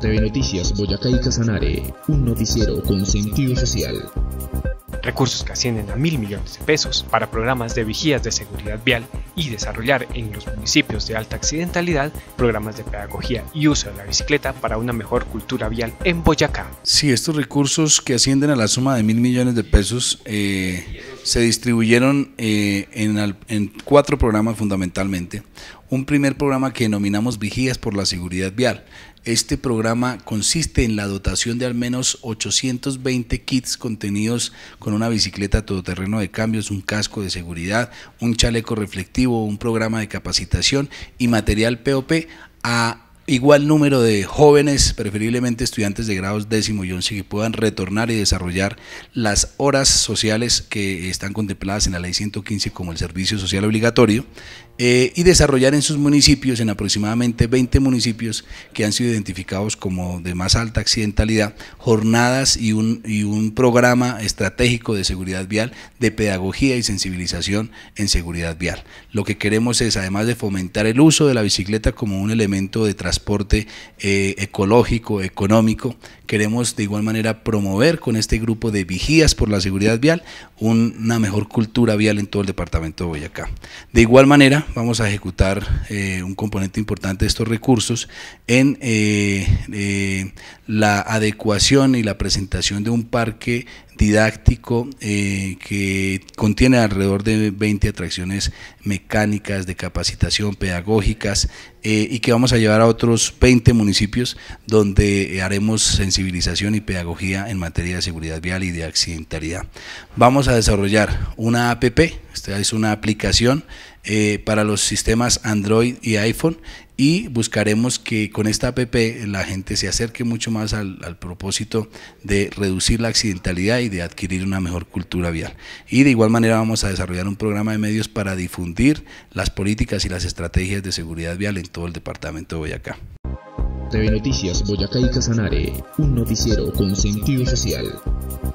TV Noticias Boyacá y Casanare, un noticiero con sentido social. Recursos que ascienden a mil millones de pesos para programas de vigías de seguridad vial y desarrollar en los municipios de alta accidentalidad programas de pedagogía y uso de la bicicleta para una mejor cultura vial en Boyacá. Sí, estos recursos que ascienden a la suma de mil millones de pesos eh se distribuyeron eh, en, en, cuatro programas fundamentalmente. Un primer programa que denominamos Vigías por la Seguridad Vial. Este programa consiste en la dotación de al menos 820 kits contenidos con una bicicleta todoterreno de cambios, un casco de seguridad, un chaleco reflectivo, un programa de capacitación y material POP a igual número de jóvenes, preferiblemente estudiantes de grados décimo y once, que puedan retornar y desarrollar las horas sociales que están contempladas en la ley 115 como el servicio social obligatorio eh, y desarrollar en sus municipios, en aproximadamente 20 municipios que han sido identificados como de más alta accidentalidad, jornadas y un, y un programa estratégico de seguridad vial, de pedagogía y sensibilización en seguridad vial. Lo que queremos es, además de fomentar el uso de la bicicleta como un elemento de transporte, transporte eh, ecológico, económico. Queremos de igual manera promover con este grupo de vigías por la seguridad vial una mejor cultura vial en todo el departamento de Boyacá. De igual manera, vamos a ejecutar eh, un componente importante de estos recursos en eh, la adecuación y la presentación de un parque didáctico eh, que contiene alrededor de 20 atracciones mecánicas, de capacitación, pedagógicas, eh, y que vamos a llevar a otros 20 municipios donde haremos sensibilización y pedagogía en materia de seguridad vial y de accidentalidad. Vamos a desarrollar una APP este, es una aplicación eh, para los sistemas Android y iPhone y buscaremos que con esta app la gente se acerque mucho más al, al, propósito de reducir la accidentalidad y de adquirir una mejor cultura vial. Y de igual manera vamos a desarrollar un programa de medios para difundir las políticas y las estrategias de seguridad vial en todo el departamento de Boyacá. TV Noticias Boyacá y Casanare, un noticiero con sentido social.